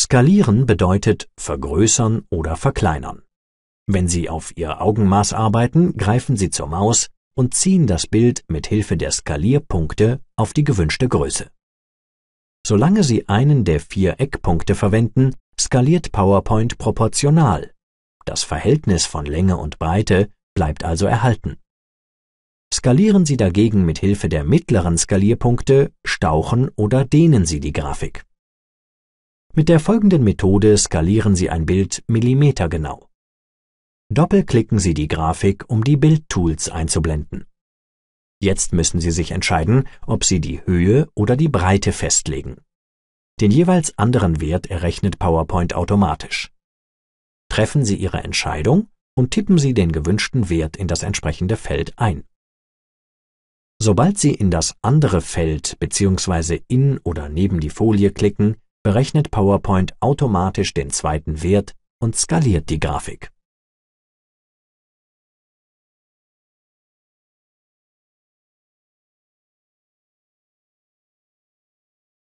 Skalieren bedeutet vergrößern oder verkleinern. Wenn Sie auf Ihr Augenmaß arbeiten, greifen Sie zur Maus und ziehen das Bild mit Hilfe der Skalierpunkte auf die gewünschte Größe. Solange Sie einen der vier Eckpunkte verwenden, skaliert PowerPoint proportional. Das Verhältnis von Länge und Breite bleibt also erhalten. Skalieren Sie dagegen mit Hilfe der mittleren Skalierpunkte, stauchen oder dehnen Sie die Grafik. Mit der folgenden Methode skalieren Sie ein Bild millimetergenau. Doppelklicken Sie die Grafik, um die Bildtools einzublenden. Jetzt müssen Sie sich entscheiden, ob Sie die Höhe oder die Breite festlegen. Den jeweils anderen Wert errechnet PowerPoint automatisch. Treffen Sie Ihre Entscheidung und tippen Sie den gewünschten Wert in das entsprechende Feld ein. Sobald Sie in das andere Feld bzw. in oder neben die Folie klicken, berechnet PowerPoint automatisch den zweiten Wert und skaliert die Grafik.